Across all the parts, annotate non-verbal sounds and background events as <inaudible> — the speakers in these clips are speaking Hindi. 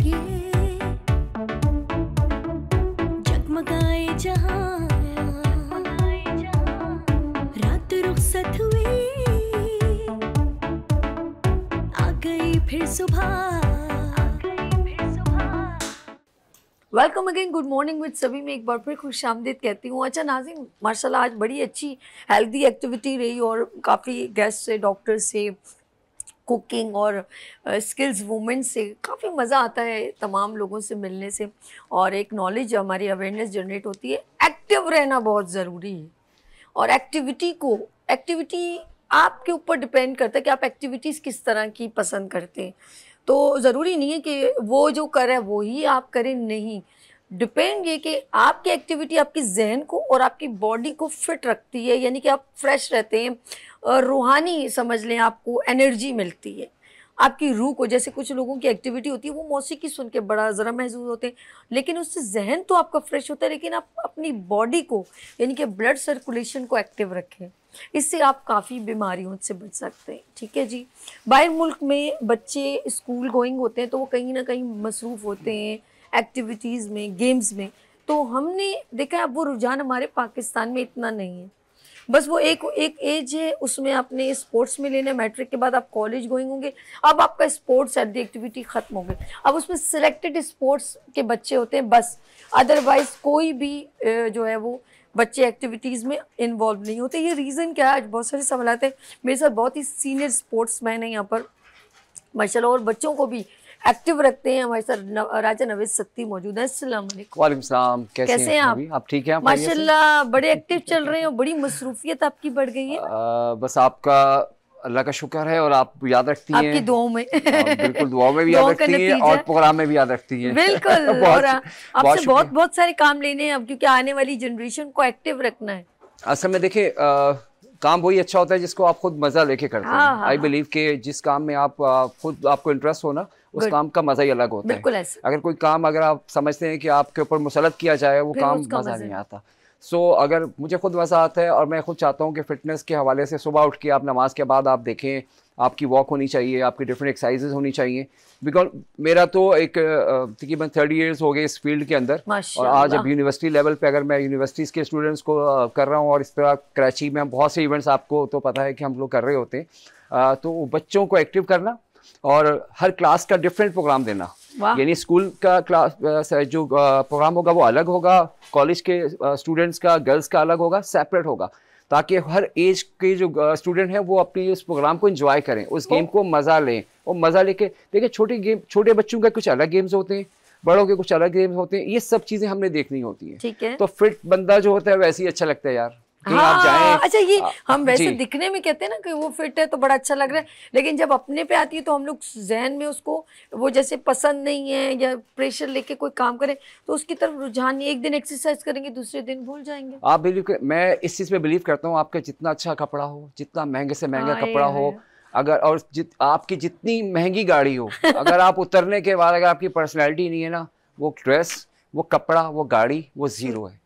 फिर सुबह welcome again good morning with सभी में एक बार फिर खुश आमदीद कहती हूँ अच्छा नाजिम माशाल्लाह आज बड़ी अच्छी हेल्दी एक्टिविटी रही और काफ़ी गेस्ट से डॉक्टर से कुकिंग और स्किल्स वूमेन से काफ़ी मज़ा आता है तमाम लोगों से मिलने से और एक नॉलेज हमारी अवेयरनेस जनरेट होती है एक्टिव रहना बहुत ज़रूरी है और एक्टिविटी को एक्टिविटी आपके ऊपर डिपेंड करता है कि आप एक्टिविटीज़ किस तरह की पसंद करते हैं तो ज़रूरी नहीं है कि वो जो करें वो ही आप करें नहीं डिपेंड ये कि आपकी एक्टिविटी आपकी जहन को और आपकी बॉडी को फिट रखती है यानी कि आप फ्रेश रहते हैं रूहानी समझ लें आपको एनर्जी मिलती है आपकी रूह को जैसे कुछ लोगों की एक्टिविटी होती है वो मौसीकी सुन के बड़ा ज़रा महसूस होते हैं लेकिन उससे जहन तो आपका फ्रेश होता है लेकिन आप अपनी बॉडी को यानी कि ब्लड सर्कुलेशन को एक्टिव रखें इससे आप काफ़ी बीमारियों से बच सकते हैं ठीक है जी बाहर मुल्क में बच्चे स्कूल गोइंग होते हैं तो वो कहीं ना कहीं मसरूफ़ होते हैं एक्टिविटीज़ में गेम्स में तो हमने देखा अब वो रुझान हमारे पाकिस्तान में इतना नहीं है बस वो एक एक एज है उसमें आपने स्पोर्ट्स में लेना मैट्रिक के बाद आप कॉलेज गोइंग होंगे अब आपका स्पोर्ट्स एट दी एक्टिविटी ख़त्म हो गई अब उसमें सिलेक्टेड स्पोर्ट्स के बच्चे होते हैं बस अदरवाइज कोई भी जो है वो बच्चे एक्टिविटीज़ में इन्वॉल्व नहीं होते ये रीज़न क्या है आज बहुत सारे सवाल आते हैं मेरे साथ बहुत ही सीनियर स्पोर्ट्स मैन है यहाँ पर माशा और बच्चों को भी एक्टिव रखते हैं हमारे साथ राजा नवेद सख्ती मौजूद है वालेकुम सलाम कैसे, कैसे हैं आप आप ठीक हैं माशाल्लाह बड़े एक्टिव चल रहे हैं <laughs> बड़ी मसरूफियत आपकी बढ़ गई है बस आपका अल्लाह का शुक्र है और आप याद रखती हैं आपकी दुआओं में हाँ, बिल्कुल दुआओं में भी याद रखती हैं और प्रोग्राम में भी याद रखती हैं बिल्कुल <laughs> और आपसे बहुत बहुत सारे काम लेने हैं अब क्योंकि आने वाली जनरेशन को एक्टिव रखना है असल में देखिये काम वही अच्छा होता है जिसको आप खुद मजा लेके करते हैं आई हाँ, बिलीव हाँ, हाँ। कि जिस काम में आप खुद आपको इंटरेस्ट हो ना उस काम का मजा ही अलग होता है अगर कोई काम अगर आप समझते हैं कि आपके ऊपर मुसलत किया जाए वो काम मजा नहीं आता सो so, अगर मुझे खुद आता है और मैं खुद चाहता हूँ कि फ़िटनेस के हवाले से सुबह उठ के आप नमाज के बाद आप देखें आपकी वॉक होनी चाहिए आपकी डिफरेंट एक्सरसाइजेज होनी चाहिए बिकॉज मेरा तो एक तकरीबन थर्टी ईयर्स हो गए इस फील्ड के अंदर और आज अब यूनिवर्सिटी लेवल पे अगर मैं यूनिवर्सिटीज़ के स्टूडेंट्स को कर रहा हूँ और इस तरह कराची में बहुत से इवेंट्स आपको तो पता है कि हम लोग कर रहे होते हैं तो बच्चों को एक्टिव करना और हर क्लास का डिफरेंट प्रोग्राम देना यानी स्कूल का क्लास जो प्रोग्राम होगा वो अलग होगा कॉलेज के स्टूडेंट्स का गर्ल्स का अलग होगा सेपरेट होगा ताकि हर एज के जो स्टूडेंट हैं वो अपने उस प्रोग्राम को इन्जॉय करें उस गेम को मज़ा लें और मज़ा लेके देखिए छोटे गेम छोटे बच्चों का कुछ अलग गेम्स होते हैं बड़ों के कुछ अलग गेम्स होते हैं ये सब चीज़ें हमने देखनी होती हैं तो फिट बंदा जो होता है वैसे ही अच्छा लगता है यार कहीं हाँ, आप जाएं अच्छा ये हम वैसे दिखने में कहते हैं ना कि वो फिट है तो बड़ा अच्छा लग रहा है लेकिन जब अपने पे आती है तो हम लोग जहन में उसको वो जैसे पसंद नहीं है या प्रेशर लेके कोई काम करें तो उसकी तरफ रुझान एक दिन एक्सरसाइज करेंगे दूसरे दिन भूल जाएंगे आप बिलीव मैं इस चीज़ में बिलीव करता हूँ आपका जितना अच्छा कपड़ा हो जितना महंगे से महंगा कपड़ा हो अगर और जित आपकी जितनी महंगी गाड़ी हो <laughs> अगर आप उतरने के बाद अगर आपकी पर्सनैलिटी नहीं है ना वो ड्रेस वो कपड़ा वो गाड़ी वो ज़ीरो है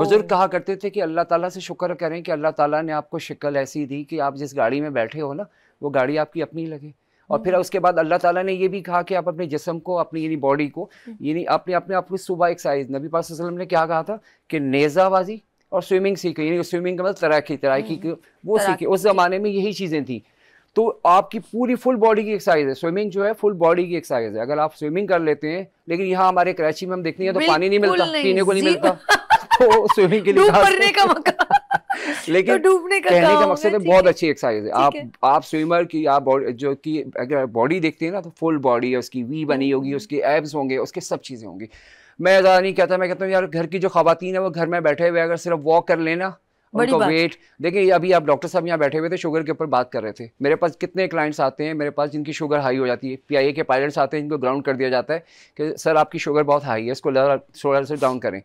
बुजुर्ग कहा करते थे कि अल्लाह ताला से शुक्र करें कि अल्लाह ताला ने आपको शिकल ऐसी दी कि आप जिस गाड़ी में बैठे हो ना वो गाड़ी आपकी अपनी लगे और फिर उसके बाद अल्लाह ताला ने ये भी कहा कि आप अपने जिसम को अपनी यानी बॉडी को हम्म। यानी अपने अपने आप को सुबह साइज नबी पास वसल्लम ने क्या कहा था कि नेज़ाबाजी और स्विमिंग सीखे यानी स्विमिंग का मतलब तैराकी तैराकी हम्म। वो सीखे उस ज़माने में यही चीज़ें थी तो आपकी पूरी फुल बॉडी की एक्सरसाइज है स्विमिंग जो है फुल बॉडी की एक्सरसाइज है अगर आप स्विमिंग कर लेते हैं लेकिन यहाँ हमारे कराची में हम देखते हैं तो पानी नहीं मिलता पीने को नहीं मिलता को स्विमिंग के लिए करने का <laughs> लेकिन तो डूबने का कहने का मकसद है बहुत अच्छी एक्सरसाइज है आप आप स्विमर की आप जो कि अगर बॉडी देखते हैं ना तो फुल बॉडी है उसकी वी बनी हम्म। होगी उसके एब्स होंगे उसके सब चीज़ें होंगी मैं ज़्यादा नहीं कहता मैं कहता हूँ यार घर की जो खातन है वो घर में बैठे हुए अगर सिर्फ वॉक कर लेना उनका वेट देखिए अभी आप डॉक्टर साहब यहाँ बैठे हुए थे शुगर के ऊपर बात कर रहे थे मेरे पास कितने क्लाइंट्स आते हैं मेरे पास जिनकी शुगर हाई हो जाती है पीआईए के पायलट्स आते हैं जिनको ग्राउंड कर दिया जाता है कि सर आपकी शुगर बहुत हाई है इसको सोलह से डाउन करें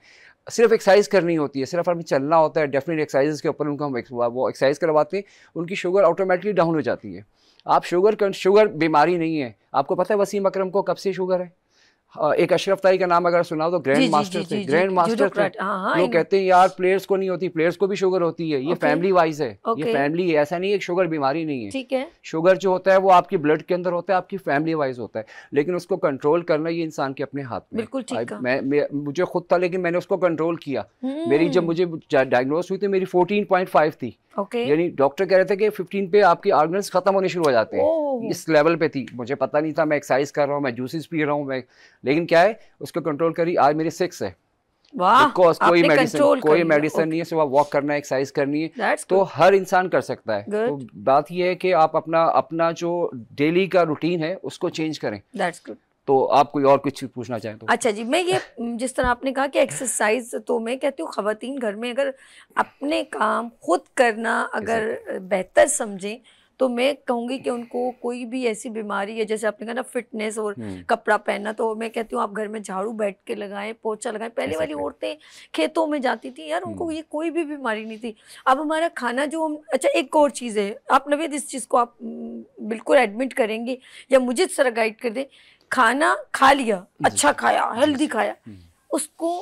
सिर्फ एक्सरसाइज करनी होती है सिर्फ हमें चलना होता है डेफिनेट एक्सरसाइज के ऊपर उनको हम वो एक्सरसाइज करवाते हैं उनकी शुगर ऑटोमेटिकली डाउन हो जाती है आप शुगर शुगर बीमारी नहीं है आपको पता है वसीम अक्रम को कब से शुगर है हाँ, एक अशरफ तारी का नाम अगर सुना तो ग्रैंड मास्टर थे ग्रैंड मास्टर थे हाँ, हाँ, लोग कहते हैं यार प्लेयर्स को नहीं होती प्लेयर्स को भी शुगर होती है ये फैमिली वाइज है ये फैमिली है ऐसा नहीं है शुगर बीमारी नहीं है ठीक है शुगर जो होता है वो आपकी ब्लड के अंदर होता है आपकी फैमिली वाइज होता है लेकिन उसको कंट्रोल करना ये इंसान के अपने हाथ में बिल्कुल मुझे खुद था लेकिन मैंने उसको कंट्रोल किया मेरी जब हम्म। मुझे डायग्नोज हुई तो थी मेरी फोर्टीन थी okay. यानी डॉक्टर कह रहे थे कि 15 पे आपकी ऑर्गन्स खत्म होने शुरू हो जाते हैं oh. इस लेवल पे थी मुझे पता नहीं था मैं एक्सरसाइज कर रहा हूँ मैं जूसेस पी रहा हूँ मैं लेकिन क्या है उसको कंट्रोल करी आज मेरी सिक्स है बिकॉज कोई मेडिसिन कोई मेडिसिन okay. नहीं है सुबह वॉक करना है एक्सरसाइज करनी है तो हर इंसान कर सकता है तो बात यह है कि आप अपना अपना जो डेली का रूटीन है उसको चेंज करें तो आप कोई और कुछ पूछना चाहें तो अच्छा जी मैं ये जिस तरह आपने कहा कि एक्सरसाइज तो मैं कहती हूँ खातन घर में अगर अपने काम खुद करना अगर बेहतर समझें तो मैं कहूँगी कि उनको कोई भी ऐसी बीमारी है जैसे आपने कहा ना फिटनेस और हम्म। कपड़ा पहनना तो मैं कहती हूँ आप घर में झाड़ू बैठ के लगाएं पोछा लगाएं पहले वाली औरतें खेतों में जाती थी यार उनको हम्म। ये कोई भी बीमारी नहीं थी अब हमारा खाना जो हम अच्छा एक और चीज़ है आप नवेद इस चीज़ को आप हम्म, बिल्कुल एडमिट करेंगे या मुझे इस तरह गाइड कर दें खाना खा लिया अच्छा खाया हेल्दी खाया हम्म। उसको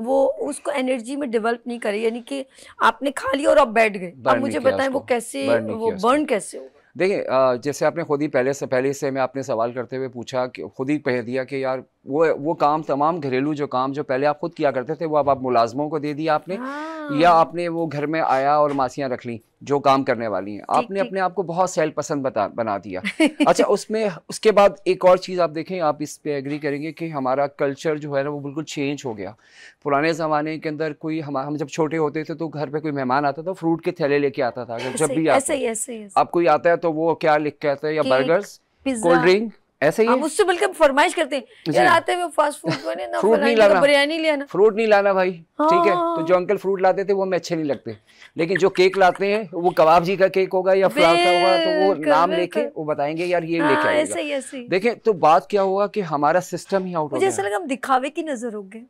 वो उसको एनर्जी में डेवलप नहीं करे यानी कि आपने खा लिया और आप बैठ गए अब मुझे बताएं वो कैसे वो बर्न कैसे हो देखिए जैसे आपने खुद ही पहले से पहले से मैं आपने सवाल करते हुए पूछा खुद ही कह दिया कि यार वो वो काम तमाम घरेलू जो काम जो पहले आप खुद किया करते थे वो अब आप मुलाजमों को दे दिया आपने हाँ। या आपने वो घर में आया और मासियाँ रख ली जो काम करने वाली हैं आपने अपने आप को बहुत सेल पसंद बता बना दिया <laughs> अच्छा उसमें उसके बाद एक और चीज़ आप देखें आप इस पर एग्री करेंगे कि हमारा कल्चर जो है ना वो बिल्कुल चेंज हो गया पुराने ज़माने के अंदर कोई हम हम जब छोटे होते थे तो घर पे कोई मेहमान आता था फ्रूट के थैले लेके आता था जब भी आप अब कोई आता है तो वो क्या लिख के आता है या बर्गर्स कोल्ड ड्रिंक ऐसे ही मुझसे बल्कि फरमाइश करते हैं आते हुए फास्ट फूड बने ना फ्रूट नहीं लाना बिरयानी ले आना फ्रूट नहीं लाना भाई ठीक है तो जो अंकल हाँ। फ्रूट लाते थे वो हमें अच्छे नहीं लगते लेकिन जो केक लाते हैं वो कबाब जी का केक होगा या फ्लावर का होगा तो वो नाम लेके वो बताएंगे यार ये लेके हाँ, देखें तो बात क्या होगा कि हमारा सिस्टम ही आउट हो गया लगा हम दिखावे की नजर हो गए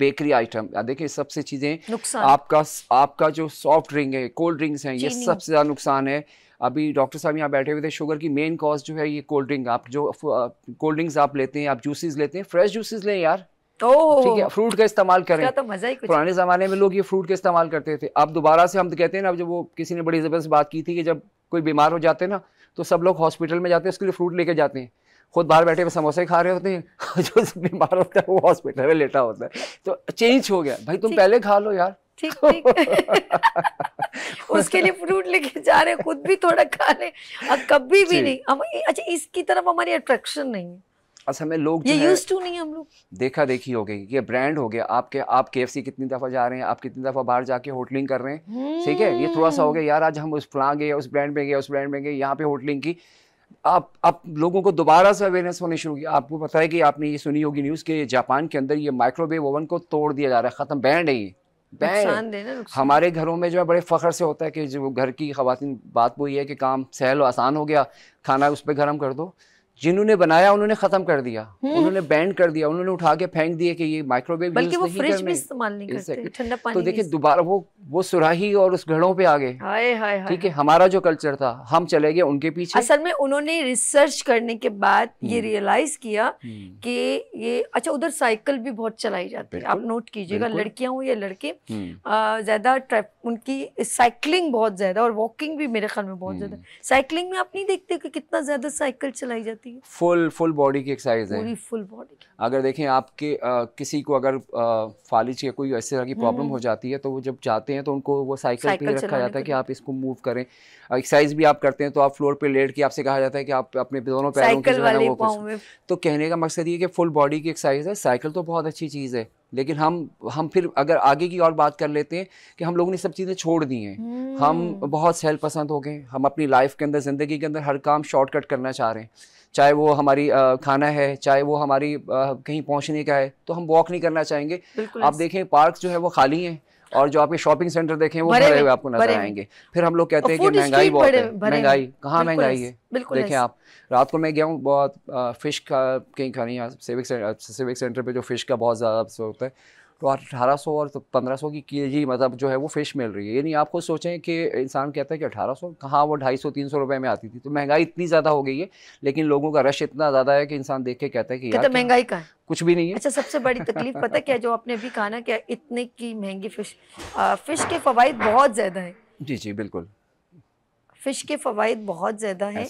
बेकरी आइटम देखिए सबसे चीजें आपका आपका जो सॉफ्ट ड्रिंक है कोल्ड ड्रिंक्स हैं ये सबसे ज्यादा नुकसान है अभी डॉक्टर साहब यहाँ बैठे हुए थे शुगर की मेन कॉज जो है ये कोल्ड ड्रिंक आप जो कोल्ड ड्रिंक्स आप लेते हैं आप जूसेस लेते हैं फ्रेश जूसेस लें यार ठीक है फ्रूट का इस्तेमाल करें तो मजा ही कुछ पुराने जमाने में लोग ये फ्रूट का इस्तेमाल करते थे अब दोबारा से हम तो कहते हैं ना जब वो किसी ने बड़ी जबरदस्त बात की थी कि जब कोई बीमार हो जाते हैं ना तो सब लोग हॉस्पिटल में जाते हैं उसके लिए फ्रूट लेके जाते हैं खुद बाहर बैठे हुए समोसे खा रहे होते हैं <laughs> जो बीमार होता है वो हॉस्पिटल में लेटा होता है तो चेंज हो गया भाई तुम पहले खा लो यार ठीक <laughs> ठीक <laughs> उसके लिए फ्रूट लेके जा रहे खुद भी थोड़ा खा रहे और कभी भी नहीं हम अच्छा इसकी तरफ हमारी अट्रैक्शन नहीं है असल अच्छा, में लोग ये यूज टू नहीं हम लोग देखा देखी हो गई ये ब्रांड हो गया आपके आप के कितनी दफ़ा जा रहे हैं आप कितनी दफ़ा बाहर जाके होटलिंग कर रहे हैं ठीक है ये थोड़ा सा हो गया हम्म। यार आज हम उस फ्लां गए उस ब्रांड में गए उस ब्रांड में गए यहाँ पे होटलिंग की आप आप लोगों को दोबारा से अवेयरनेस होने शुरू की आपको पता है कि आपने ये सुनी होगी न्यूज़ के जापान के अंदर ये माइक्रोवेव ओवन को तोड़ दिया जा रहा है ख़त्म बैंड है ये हमारे घरों में जो है बड़े फ़ख्र से होता है कि जो घर की खातन बात वही है कि काम सहल आसान हो गया खाना उस पर गर्म कर दो जिन्होंने बनाया उन्होंने खत्म कर दिया हम्म। उन्होंने बैंड कर दिया उन्होंने उठा के फेंक दिए कि ये माइक्रोवेव बल्कि वो फ्रिज भी इस्तेमाल नहीं करते ठंडा तो पानी तो देखिए दोबारा वो वो सुराही और उस घड़ों पे आ गए ठीक है हमारा जो कल्चर था हम चले गए उनके पीछे असल में उन्होंने रिसर्च करने के बाद ये रियलाइज हम्म। किया हम्म। कि ये अच्छा उधर साइकिल भी बहुत चलाई जाती है आप नोट कीजिएगा लड़कियां हो या लड़के ज्यादा उनकी साइकिलिंग बहुत ज्यादा और वॉकिंग भी मेरे ख्याल में बहुत ज्यादा साइकिलिंग में आप नहीं देखते कितना ज्यादा साइकिल चलाई जाती होती है फुल फुल बॉडी की एक्सरसाइज है फुल बॉडी अगर देखें आपके आ, किसी को अगर फालिज या कोई ऐसे तरह की प्रॉब्लम हम्म। हो जाती है तो वो जब जाते हैं तो उनको वो साइकिल पे रखा जाता है कि आप इसको मूव करें एक्सरसाइज भी आप करते हैं तो आप फ्लोर पे लेट के आपसे कहा जाता है कि आप अपने दोनों पैरों के वो तो कहने का मकसद ये कि फुल बॉडी की एक्सरसाइज है साइकिल तो बहुत अच्छी चीज़ है लेकिन हम हम फिर अगर आगे की और बात कर लेते हैं कि हम लोगों ने सब चीज़ें छोड़ दी हैं हम हम्म। बहुत सेल्फ पसंद हो गए हम अपनी लाइफ के अंदर ज़िंदगी के अंदर हर काम शॉर्टकट करना चाह रहे हैं चाहे वो हमारी खाना है चाहे वो हमारी कहीं पहुँचने का है तो हम वॉक नहीं करना चाहेंगे आप देखें पार्क जो है वो खाली है और जो आपके शॉपिंग सेंटर देखें वो भरे हुए आपको नजर आएंगे फिर हम लोग कहते हैं कि महंगाई बहुत है महंगाई कहाँ महंगाई है देखें आप रात को मैं गया हूँ बहुत फिश का कहीं खानी सिविक सेंटर पे जो फिश का बहुत ज़्यादा होता है तो अठारह सौ और तो पंद्रह सौ की के जी मतलब जो है वो फ़िश मिल रही है यानी आप खुद सोचें कि इंसान कहता है कि अठारह सौ कहाँ वो ढाई सौ तीन सौ रुपये में आती थी तो महंगाई इतनी ज़्यादा हो गई है लेकिन लोगों का रश इतना ज़्यादा है कि इंसान देख के कहता है कि यार महंगाई का कुछ भी नहीं है अच्छा सबसे बड़ी तकलीफ पता है क्या जो आपने अभी कहा ना क्या इतने की महंगी फ़िश फ़िश के फ़वाद बहुत ज़्यादा है जी जी बिल्कुल फ़िश के फ़वाद बहुत ज़्यादा है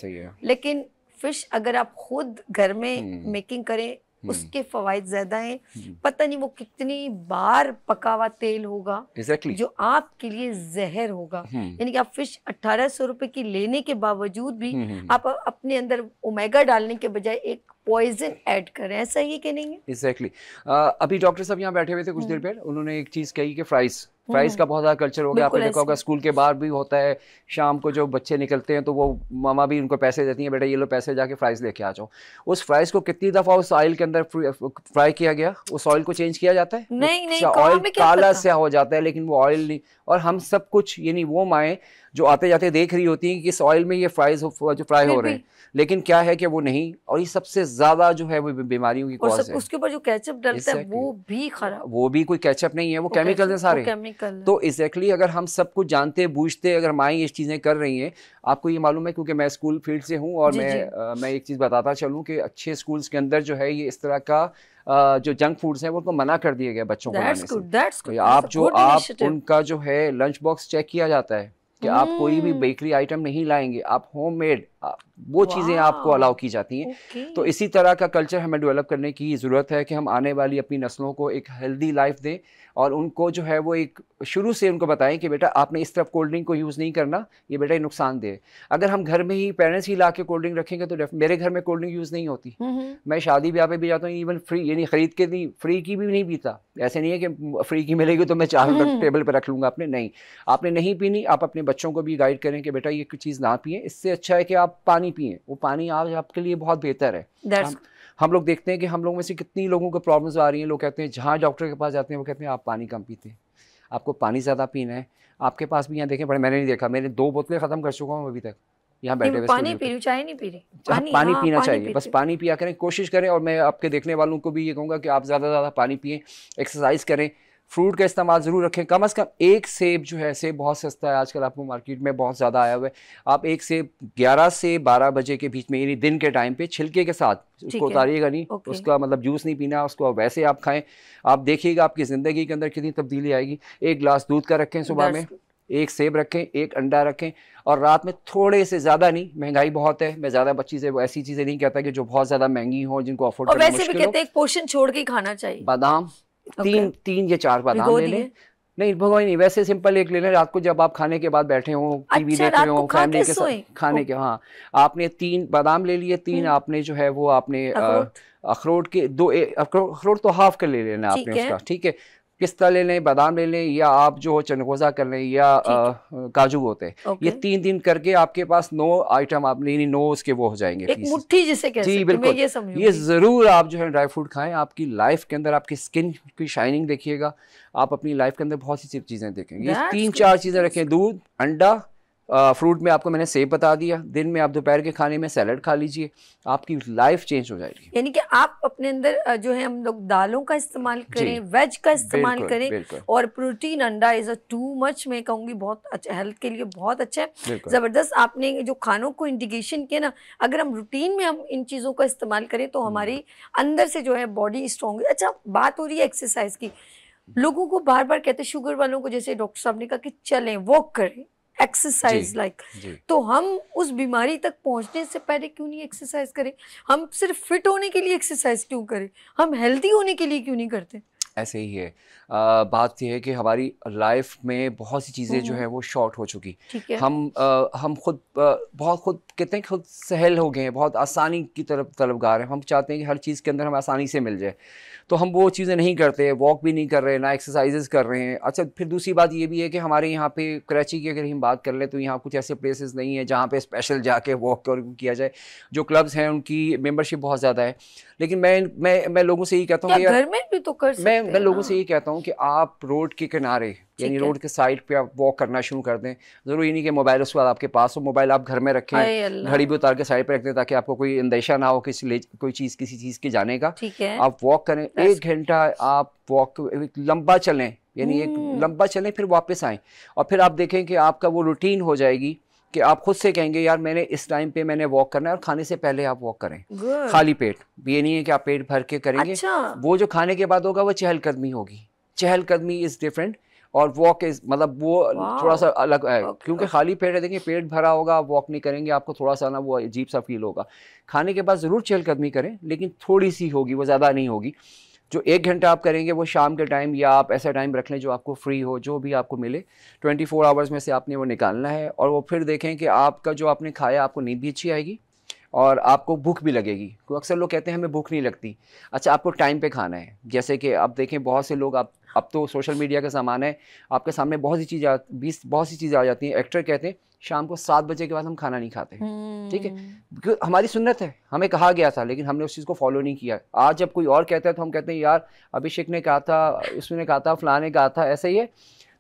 लेकिन फ़िश अगर आप खुद घर में मेकिंग हम्म। करें हम्म। उसके फवायद ज्यादा है पता नहीं वो कितनी बार पका हुआ तेल होगा exactly. जो आपके लिए जहर होगा हम्म। यानी कि आप फिश अट्ठारह सौ रुपए की लेने के बावजूद भी हम्म, आप अपने अंदर ओमेगा डालने के बजाय एक पॉइजन ऐड करें ऐसा ही कि नहीं है एग्जैक्टली exactly. अभी डॉक्टर साहब यहाँ बैठे हुए थे कुछ देर हम्म। पहले उन्होंने एक चीज़ कही कि फ्राइज हम्म। फ्राइज का बहुत ज़्यादा कल्चर हो गया आपने देखा होगा स्कूल के बाहर भी होता है शाम को जो बच्चे निकलते हैं तो वो मामा भी उनको पैसे देती हैं बेटा ये लो पैसे जाके फ्राइज लेके आ जाओ उस फ्राइज को कितनी दफ़ा उस ऑयल के अंदर फ्राई किया गया उस ऑयल को चेंज किया जाता है नहीं नहीं ऑयल काला सा हो जाता है लेकिन वो ऑयल नहीं और हम सब कुछ यानी वो माए जो आते जाते देख रही होती हैं कि इस ऑयल में ये फ्राइज जो फ्राई हो रहे हैं लेकिन क्या है कि वो नहीं और ये सबसे ज़्यादा जो है वो बीमारियों की कॉज है उसके ऊपर जो कैचअप डलता है वो भी खराब वो भी कोई कैचअप नहीं है वो केमिकल है सारे केमिकल तो एग्जैक्टली अगर हम सब कुछ जानते बूझते अगर माए ये चीज़ें कर रही हैं आपको ये मालूम है क्योंकि मैं स्कूल फील्ड से हूँ और मैं मैं एक चीज़ बताता चलूँ कि अच्छे स्कूल्स के अंदर जो है ये इस तरह का जो जंक फूड्स हैं उनको मना कर दिए गए बच्चों को तो आप जो आप उनका जो है लंच बॉक्स चेक किया जाता है कि आप कोई भी हम्म। बेकरी आइटम नहीं लाएंगे आप होममेड वो चीज़ें आपको अलाउ की जाती हैं तो इसी तरह का कल्चर हमें डेवलप करने की ज़रूरत है कि हम आने वाली अपनी नस्लों को एक हेल्दी लाइफ दें और उनको जो है वो एक शुरू से उनको बताएं कि बेटा आपने इस तरफ कोल्ड ड्रिंक को यूज़ नहीं करना ये बेटा ये दे अगर हम घर में ही पेरेंट्स ही ला के कोल्ड ड्रिंक रखेंगे तो मेरे घर में कोल्ड ड्रिंक यूज़ नहीं होती हम्म, हम्म। मैं शादी ब्याह पे भी जाता हूँ इवन फ्री यानी ख़रीद के नहीं फ्री की भी नहीं पीता ऐसे नहीं है कि फ्री की मिलेगी तो मैं चार टेबल हम्म, पर रख लूँगा आपने नहीं आपने नहीं पीनी आप अपने बच्चों को भी गाइड करें कि बेटा ये चीज़ ना पिए इससे अच्छा है कि आप आप पानी पिए वो पानी आप आपके लिए बहुत बेहतर है That's... हम, लोग देखते हैं कि हम लोग में से कितनी लोगों को प्रॉब्लम्स आ रही हैं लोग कहते हैं जहाँ डॉक्टर के पास जाते हैं वो कहते हैं आप पानी कम पीते हैं आपको पानी ज़्यादा पीना है आपके पास भी यहाँ देखें बड़े मैंने नहीं देखा मैंने दो बोतलें ख़त्म कर चुका हूँ अभी तक यहाँ बैठे हुए पानी पी चाय नहीं पी रही हाँ, पानी, पानी हाँ, पीना पानी चाहिए बस पानी पिया करें कोशिश करें और मैं आपके देखने वालों को भी ये कहूँगा कि आप ज़्यादा से ज़्यादा पानी पिए एक्सरसाइज करें फ्रूट का इस्तेमाल ज़रूर रखें कम अज़ कम एक सेब जो है सेब बहुत सस्ता है आजकल आपको मार्केट में बहुत ज़्यादा आया हुआ है आप एक सेब 11 से 12 बजे के बीच में यानी दिन के टाइम पे छिलके के साथ उसको उतारिएगा नहीं उसका मतलब जूस नहीं पीना उसको वैसे आप खाएं आप देखिएगा आपकी ज़िंदगी के अंदर कितनी तब्दीली आएगी एक गिलास दूध का रखें सुबह में एक सेब रखें एक अंडा रखें और रात में थोड़े से ज़्यादा नहीं महंगाई बहुत है मैं ज़्यादा बच्ची से ऐसी चीज़ें नहीं कहता कि जो बहुत ज़्यादा महंगी हो जिनको अफोर्ड वैसे भी कहते हैं पोर्शन छोड़ के खाना चाहिए बादाम तीन तीन या चार बादाम ले लें नहीं भगवान नहीं वैसे सिंपल एक लेना रात को जब आप खाने के बाद बैठे हो टीवी अच्छा, देख रहे हो फैमिली के साथ खाने के हाँ आपने तीन बादाम ले लिए तीन हम्म। आपने जो है वो आपने अखरोट के दो अखरोट तो हाफ का ले लेना आपने उसका ठीक है पिस्ता ले लें बादाम ले लें या आप जो हो चनगोजा कर लें या काजू होते हैं ये तीन दिन करके आपके पास नो आइटम आप लेनी नो उसके वो हो जाएंगे एक मुट्ठी जिसे कहते जी बिल्कुल ये, ये ज़रूर आप जो है ड्राई फ्रूट खाएं आपकी लाइफ के अंदर आपकी स्किन की शाइनिंग देखिएगा आप अपनी लाइफ के अंदर बहुत सी चीज़ें देखेंगे तीन चार चीज़ें रखें दूध अंडा फ्रूट में आपको मैंने सेब बता दिया दिन में आप दोपहर के खाने में सैलड खा लीजिए आपकी लाइफ चेंज हो जाएगी यानी कि आप अपने अंदर जो है हम लोग दालों का इस्तेमाल करें वेज का इस्तेमाल करें और प्रोटीन अंडा इज अ टू मच मैं कहूँगी बहुत अच्छा हेल्थ के लिए बहुत अच्छा है ज़बरदस्त आपने जो खानों को इंडिकेशन किया ना अगर हम रूटीन में हम इन चीज़ों का इस्तेमाल करें तो हमारी हम्म। अंदर से जो है बॉडी स्ट्रॉन्ग अच्छा बात हो रही है एक्सरसाइज की लोगों को बार बार कहते शुगर वालों को जैसे डॉक्टर साहब ने कहा कि चलें वॉक करें एक्सरसाइज लाइक तो हम उस बीमारी तक पहुंचने से पहले क्यों नहीं एक्सरसाइज करें हम सिर्फ फिट होने के लिए एक्सरसाइज क्यों करें हम हेल्दी होने के लिए क्यों नहीं करते ऐसे ही है आ, बात यह है कि हमारी लाइफ में बहुत सी चीज़ें जो हम्म। है वो शॉर्ट हो चुकी हम आ, हम खुद आ, बहुत खुद कहते हैं खुद सहल हो गए हैं बहुत आसानी की तरफ तलबगार हैं हम चाहते हैं कि हर चीज़ के अंदर हम आसानी से मिल जाए तो हम वो चीज़ें नहीं करते वॉक भी नहीं कर रहे ना एक्सरसाइजेज कर रहे हैं अच्छा फिर दूसरी बात ये भी है कि हमारे यहाँ पे कराची की अगर हम बात कर लें तो यहाँ कुछ ऐसे प्लेसेस नहीं है जहाँ पे स्पेशल जाके वॉक और किया जाए जो क्लब्स हैं उनकी मेम्बरशिप बहुत ज़्यादा है लेकिन मैं मैं मैं लोगों से यही कहता हूँ घर में भी तो कर मैं मैं लोगों से हाँ। ये कहता हूँ कि आप रोड के किनारे यानी रोड के साइड पे आप वॉक करना शुरू कर दें जरूरी नहीं कि मोबाइल उसके बाद आपके पास हो मोबाइल आप घर में रखें घड़ी भी उतार के साइड पे रख दें ताकि आपको कोई अंदेशा ना हो किसी कोई चीज़ किसी चीज़ के जाने का आप वॉक करें एक घंटा आप वॉक लंबा चलें यानी एक हम्म। लंबा चलें फिर वापस आए और फिर आप देखें कि आपका वो रूटीन हो जाएगी कि आप खुद से कहेंगे यार मैंने इस टाइम पे मैंने वॉक करना है और खाने से पहले आप वॉक करें Good. खाली पेट ये नहीं है कि आप पेट भर के करेंगे अच्छा। वो जो खाने के बाद होगा वो चहलकदमी होगी चहलकदमी इज डिफरेंट और वॉक इज मतलब वो wow. थोड़ा सा अलग है okay. क्योंकि खाली पेट है देखिए पेट भरा होगा आप वॉक नहीं करेंगे आपको थोड़ा सा ना वो अजीब सा फील होगा खाने के बाद ज़रूर चहलकदमी करें लेकिन थोड़ी सी होगी वो ज़्यादा नहीं होगी जो एक घंटा आप करेंगे वो शाम के टाइम या आप ऐसा टाइम रख लें जो आपको फ्री हो जो भी आपको मिले 24 आवर्स में से आपने वो निकालना है और वो फिर देखें कि आपका जो आपने खाया आपको नींद भी अच्छी आएगी और आपको भूख भी लगेगी क्योंकि तो अक्सर लोग कहते हैं हमें भूख नहीं लगती अच्छा आपको टाइम पे खाना है जैसे कि आप देखें बहुत से लोग आप अब तो सोशल मीडिया का सामान है आपके सामने बहुत सी चीज़ आ बीस बहुत सी चीज़ें आ जाती हैं एक्टर कहते हैं शाम को सात बजे के बाद हम खाना नहीं खाते ठीक है हम्म। हमारी सुन्नत है हमें कहा गया था लेकिन हमने उस चीज़ को फॉलो नहीं किया आज जब कोई और कहता है तो हम कहते हैं यार अभिषेक ने कहा था उसने कहा था फलाने कहा था ऐसा ही है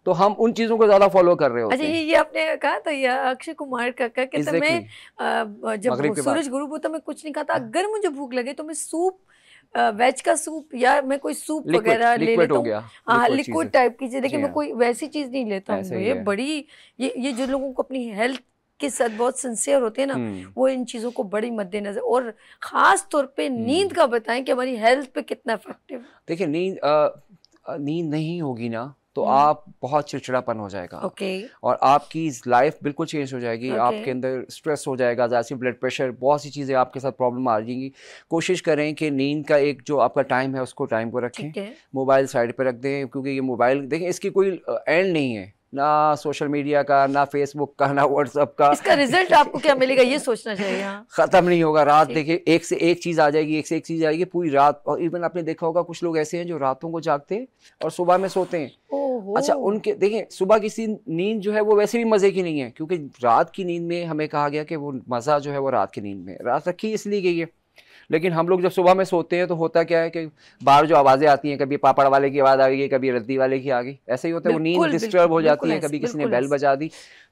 तो हम उन चीजों को ज्यादा फॉलो कर रहे होते अच्छा ये आपने कहा तो ये अक्षय कुमार का कहा कि exactly. तुम्हें जब सूरज गुरु बोलता मैं कुछ नहीं खाता हाँ। अगर मुझे भूख लगे तो मैं सूप वेज का सूप या मैं कोई सूप वगैरह ले लेता हूँ हाँ लिक्विड टाइप की चीज देखिए मैं हाँ। कोई वैसी चीज नहीं लेता हूँ ये बड़ी ये ये जो लोगों को अपनी हेल्थ के साथ बहुत सिंसियर होते हैं ना हम्म। वो इन चीज़ों को बड़ी मद्देनजर और ख़ास तौर पे हम्म। नींद का बताएं कि हमारी हेल्थ पे कितना इफेक्टिव देखिए नींद नींद नहीं होगी ना तो हम्म। आप बहुत चिड़चिड़ापन हो जाएगा ओके और आपकी लाइफ बिल्कुल चेंज हो जाएगी आपके अंदर स्ट्रेस हो जाएगा जैसे ब्लड प्रेशर बहुत सी चीज़ें आपके साथ प्रॉब्लम आ जाएंगी कोशिश करें कि नींद का एक जो आपका टाइम है उसको टाइम को रखें मोबाइल साइड पर रख दें क्योंकि ये मोबाइल देखें इसकी कोई एंड नहीं है ना सोशल मीडिया का ना फेसबुक का ना व्हाट्सअप का इसका रिजल्ट आपको क्या मिलेगा ये सोचना चाहिए हाँ। ख़त्म नहीं होगा रात देखिए एक से एक चीज़ आ जाएगी एक से एक चीज़ आएगी पूरी रात और इवन आपने देखा होगा कुछ लोग ऐसे हैं जो रातों को जागते हैं और सुबह में सोते हैं अच्छा उनके देखें सुबह की सी नींद जो है वो वैसे भी मज़े की नहीं है क्योंकि रात की नींद में हमें कहा गया कि वो मज़ा जो है वो रात की नींद में रात रखी इसलिए गई है लेकिन हम लोग जब सुबह में सोते हैं तो होता क्या है कि बाहर जो आवाज़ें आती हैं कभी पापड़ वाले की आवाज़ आ गई कभी रद्दी वाले की आ गई ऐसे ही होता है वो नींद डिस्टर्ब हो जाती है कभी किसी ने बैल बजा दी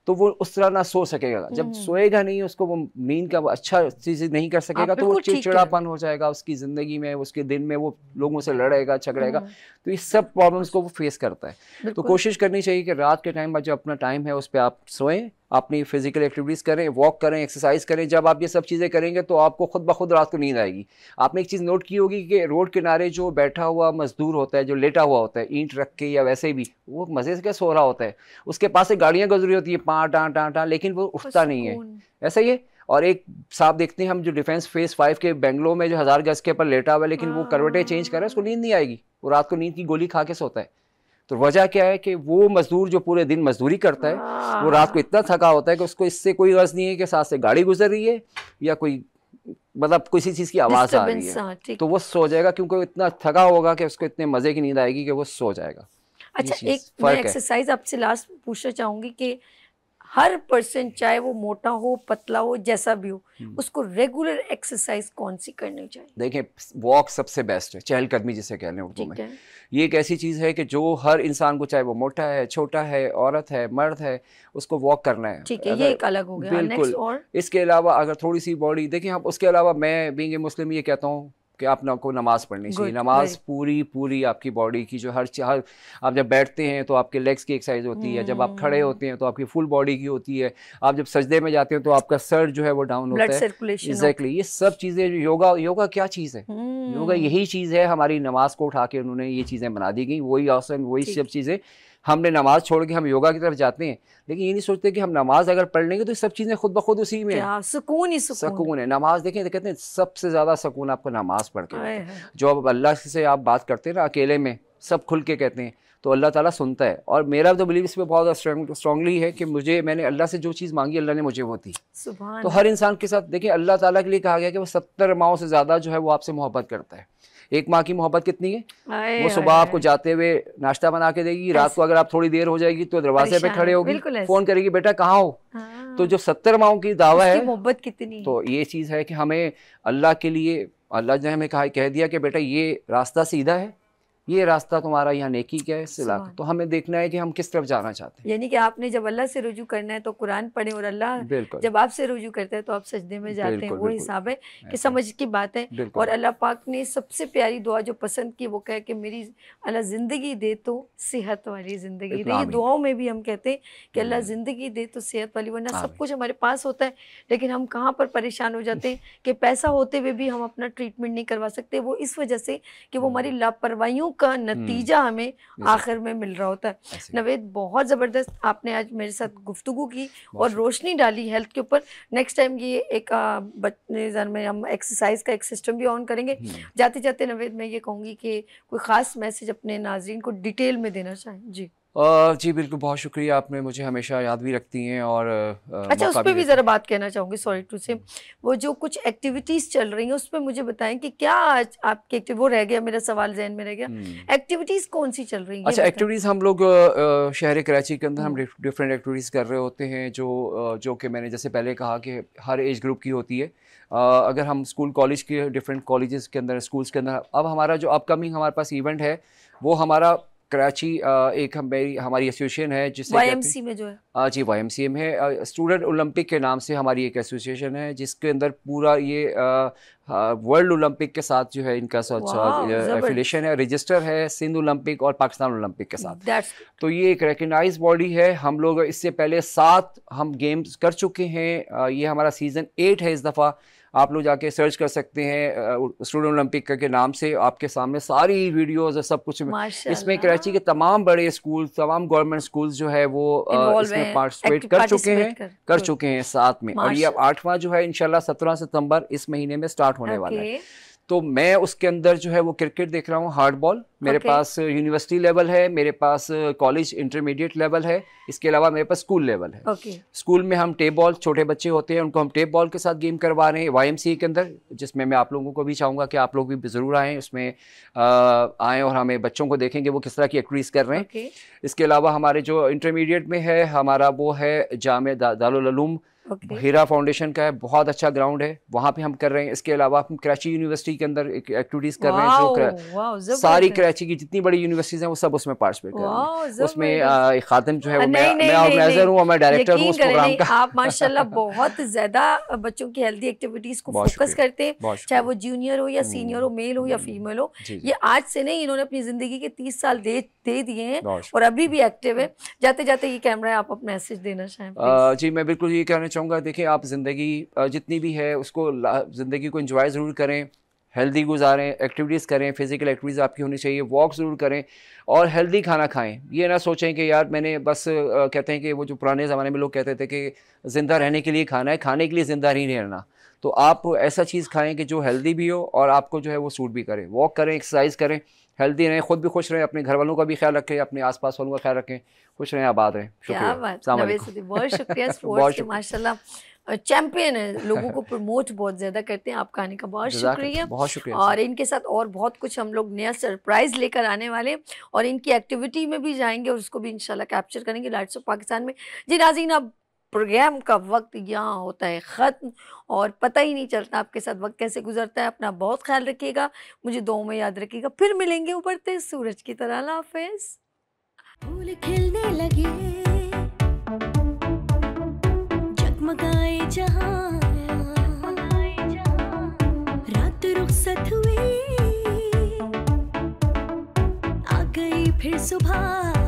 तो वो उस तरह ना सो सकेगा जब हम्म। सोएगा नहीं उसको वो नींद का अच्छा चीज नहीं कर सकेगा तो वो चिड़चिड़ापन हो जाएगा उसकी जिंदगी में उसके दिन में वो लोगों से लड़ेगा झगड़ेगा हम्म। तो ये सब प्रॉब्लम्स को वो फेस करता है तो कोशिश करनी चाहिए कि रात के टाइम पर जो अपना टाइम है उस पर आप सोएं अपनी फिजिकल एक्टिविटीज़ करें वॉक करें एक्सरसाइज करें जब आप ये सब चीज़ें करेंगे तो आपको खुद ब खुद रात को नींद आएगी आपने एक चीज़ नोट की होगी कि रोड किनारे जो बैठा हुआ मजदूर होता है जो लेटा हुआ होता है ईंट रख के या वैसे भी वो मज़े से क्या सो रहा होता है उसके पास से गाड़ियाँ गुजरी होती है टाँ टाँ टाँ टाँ लेकिन वो उठता नहीं है ऐसा ही है और एक साहब देखते हैं हम जो डिफेंस फेस फाइव के बेंगलोर में जो हज़ार गज के ऊपर लेटा हुआ है लेकिन वो करवटे चेंज हाँ। कर रहा है उसको नींद नहीं आएगी वो रात को नींद की गोली खा के सोता है तो वजह क्या है कि वो मजदूर जो पूरे दिन मजदूरी करता है हाँ। वो रात को इतना थका होता है कि उसको इससे कोई गर्ज नहीं है कि साथ से गाड़ी गुजर रही है या कोई मतलब किसी चीज़ की आवाज़ आ रही है हाँ, तो वो सो जाएगा क्योंकि इतना थका होगा कि उसको इतने मज़े की नींद आएगी कि वो सो जाएगा अच्छा एक मैं एक्सरसाइज आपसे लास्ट पूछना चाहूंगी कि हर पर्सन चाहे वो मोटा हो पतला हो जैसा भी हो हम्म। उसको रेगुलर एक्सरसाइज कौन सी करनी चाहिए देखिए वॉक सबसे बेस्ट है चहलकदमी जिसे कह लें उर्दू में ये एक ऐसी चीज़ है कि जो हर इंसान को चाहे वो मोटा है छोटा है औरत है मर्द है उसको वॉक करना है ठीक है ये एक अलग हो गया बिल्कुल और इसके अलावा अगर थोड़ी सी बॉडी देखिए आप उसके अलावा मैं बींग मुस्लिम ये कहता हूँ कि आप ना को नमाज़ पढ़नी चाहिए नमाज पूरी पूरी आपकी बॉडी की जो हर हर आप जब बैठते हैं तो आपके लेग्स की एक्सरसाइज होती है जब आप खड़े hmm. होते हैं तो आपकी फुल बॉडी की होती है आप जब सजदे में जाते हैं तो आपका सर जो है वो डाउन होता है एग्जैक्टली ये सब चीज़ें योगा योगा क्या चीज़ है योगा hmm. यही चीज़ है हमारी नमाज को उठा के उन्होंने ये चीज़ें बना दी गई वही आसन वही सब चीज़ें हमने नमाज छोड़ के हम योगा की तरफ जाते हैं लेकिन ये नहीं सोचते कि हम नमाज अगर पढ़ लेंगे तो सब चीज़ें खुद ब खुद उसी में सुकून ही सुकून, सुकून है नमाज देखें तो कहते हैं सबसे ज़्यादा सुकून आपको नमाज पढ़ के जो अब अल्लाह से आप बात करते हैं ना अकेले में सब खुल के कहते हैं तो अल्लाह ताला सुनता है और मेरा तो बिलीव इसमें बहुत स्ट्रांगली है कि मुझे मैंने अल्लाह से जो चीज़ मांगी अल्लाह ने मुझे वो दी तो हर इंसान के साथ देखिए अल्लाह ताला के लिए कहा गया कि वो सत्तर माओ से ज़्यादा जो है वो आपसे मोहब्बत करता है एक माँ की मोहब्बत कितनी है वो सुबह आपको जाते हुए नाश्ता बना के देगी रात को अगर आप थोड़ी देर हो जाएगी तो दरवाजे पे खड़े होगी फोन करेगी बेटा कहाँ हो हाँ। तो जो सत्तर माओ की दावा है मोहब्बत कितनी तो ये चीज़ है कि हमें अल्लाह के लिए अल्लाह ने हमें कहा कह दिया कि बेटा ये रास्ता सीधा है ये रास्ता तुम्हारा यहाँ नेकी का है सिला तो हमें देखना है कि हम किस तरफ जाना चाहते हैं यानी कि आपने जब अल्लाह से रुजू करना है तो कुरान पढ़े और अल्लाह जब आपसे रुजू करते हैं तो आप सजदे में जाते हैं वो हिसाब है कि समझ की बात है और अल्लाह पाक ने सबसे प्यारी दुआ जो पसंद की वो कहे कि मेरी अल्लाह ज़िंदगी दे तो सेहत वाली ज़िंदगी दे दुआओं में भी हम कहते हैं कि अल्लाह हम्म। ज़िंदगी दे तो सेहत वाली वरना सब कुछ हमारे पास होता है लेकिन हम कहाँ पर परेशान हो जाते हैं कि पैसा होते हुए भी हम अपना ट्रीटमेंट नहीं करवा सकते वो इस वजह से कि वो हम्म। हमारी लापरवाही का हम्म। नतीजा हमें आखिर में मिल रहा होता है नवेद बहुत ज़बरदस्त आपने आज मेरे साथ गुफ्तु की और रोशनी डाली हेल्थ के ऊपर नेक्स्ट टाइम ये एक बच्चे में हम एक्सरसाइज का एक सिस्टम भी ऑन करेंगे हम्म। जाते जाते नवेद मैं ये कहूँगी कि कोई ख़ास मैसेज अपने नाजरन को डिटेल में देना चाहें जी जी बिल्कुल बहुत शुक्रिया आपने मुझे हमेशा याद भी रखती हैं और अच्छा उस पर भी, ज़रा बात कहना चाहूँगी सॉरी टू से वो जो कुछ एक्टिविटीज़ चल रही हैं उस पर मुझे बताएं कि क्या आज आपके एक्टिव वो रह गया मेरा सवाल जहन में रह गया एक्टिविटीज़ हम्म। कौन सी चल रही हैं अच्छा एक्टिविटीज़ हम लोग शहर कराची के अंदर हम हम्म। डिफरेंट एक्टिविटीज़ कर रहे होते हैं जो जो कि मैंने जैसे पहले कहा कि हर एज ग्रुप की होती है अगर हम स्कूल कॉलेज के डिफरेंट कॉलेज के अंदर स्कूल्स के अंदर अब हमारा जो अपकमिंग हमारे पास इवेंट है वो हमारा कराची एक मेरी हमारी एसोसिएशन है जिसे में जो है हाँ जी एम है स्टूडेंट ओलंपिक के नाम से हमारी एक एसोसिएशन है जिसके अंदर पूरा ये वर्ल्ड ओलंपिक के साथ जो है इनका एफिलेशन है रजिस्टर है सिंध ओलंपिक और पाकिस्तान ओलंपिक के साथ तो ये एक रिकगनाइज बॉडी है हम लोग इससे पहले सात हम गेम्स कर चुके हैं ये हमारा सीज़न एट है इस दफ़ा आप लोग जाके सर्च कर सकते हैं स्टूडेंट ओलंपिक के नाम से आपके सामने सारी वीडियोस और सब कुछ इसमें कराची के तमाम बड़े स्कूल तमाम गवर्नमेंट स्कूल जो है वो इसमें पार्टिसिपेट कर चुके हैं कर, कर चुके हैं साथ में और ये अब आठवां जो है इनशाला सत्रह सितम्बर इस महीने में स्टार्ट होने वाला है तो मैं उसके अंदर जो है वो क्रिकेट देख रहा हूँ हार्ड बॉल मेरे okay. पास यूनिवर्सिटी लेवल है मेरे पास कॉलेज इंटरमीडिएट लेवल है इसके अलावा मेरे पास स्कूल लेवल है okay. स्कूल में हम टेप बॉल छोटे बच्चे होते हैं उनको हम टेप बॉल के साथ गेम करवा रहे हैं वाई के अंदर जिसमें मैं आप लोगों को भी चाहूँगा कि आप लोग भी ज़रूर आएँ उसमें आएँ और हमें बच्चों को देखेंगे वो किस तरह की एक्ट्रीज कर रहे हैं okay. इसके अलावा हमारे जो इंटरमीडिएट में है हमारा वो है जाम दारुलूम okay. हीरा फाउंडेशन का है बहुत अच्छा ग्राउंड है वहाँ पे हम कर रहे हैं इसके अलावा हम कराची यूनिवर्सिटी के अंदर एक्टिविटीज कर रहे हैं जो कर, सारी कराची की जितनी बड़ी यूनिवर्सिटीज हैं वो सब उसमें पार्टिसिपेट कर रहे हैं उसमें खातम जो है मैं मैं ऑर्गेनाइजर हूँ मैं डायरेक्टर हूँ प्रोग्राम का आप माशा <laughs> बहुत ज्यादा बच्चों की हेल्थी एक्टिविटीज को फोकस करते हैं चाहे वो जूनियर हो या सीनियर हम्म, हो मेल हो या फीमेल हम्म, हो ये आज से नहीं इन्होंने अपनी जिंदगी के तीस साल दे दे दिए हैं और अभी भी एक्टिव है जाते जाते ये कैमरा आप मैसेज देना चाहें जी मैं बिल्कुल ये कहना चाहूँगा देखिए आप ज़िंदगी जितनी भी है उसको ज़िंदगी को इंजॉय ज़रूर करें हेल्दी गुजारें एक्टिविटीज़ करें फिज़िकल एक्टिविटीज़ आपकी होनी चाहिए वॉक ज़रूर करें और हेल्दी खाना खाएं ये ना सोचें कि यार मैंने बस कहते हैं कि वो जो पुराने ज़माने में लोग कहते थे कि ज़िंदा रहने के लिए खाना है खाने के लिए ज़िंदा नहीं रहना तो आप ऐसा चीज़ खाएं कि जो हेल्दी भी हो और आपको जो है वो सूट भी करें वॉक करें एक्सरसाइज करें हेल्दी रहें खुद भी खुश रहें अपने घर वालों का भी ख्याल रखें अपने आसपास वालों का ख्याल रखें खुश रहे आबाद रहे चैंपियन है लोगों को प्रमोट बहुत ज़्यादा करते हैं आपका आने का बहुत शुक्रिया बहुत शुक्रिया और इनके साथ और बहुत कुछ हम लोग नया सरप्राइज़ लेकर आने वाले और इनकी एक्टिविटी में भी जाएंगे और उसको भी इंशाल्लाह कैप्चर करेंगे लाइट्स ऑफ पाकिस्तान में जी नाजीन अब प्रोग्राम का वक्त यहाँ होता है ख़त्म और पता ही नहीं चलता आपके साथ वक्त कैसे गुजरता है अपना बहुत ख्याल रखिएगा मुझे दो में याद रखिएगा फिर मिलेंगे उबरते सूरज की तरह हाफिज़ फूल खिलने लगे जगमगाए जहां रात रुखसत हुई आ गई फिर सुबह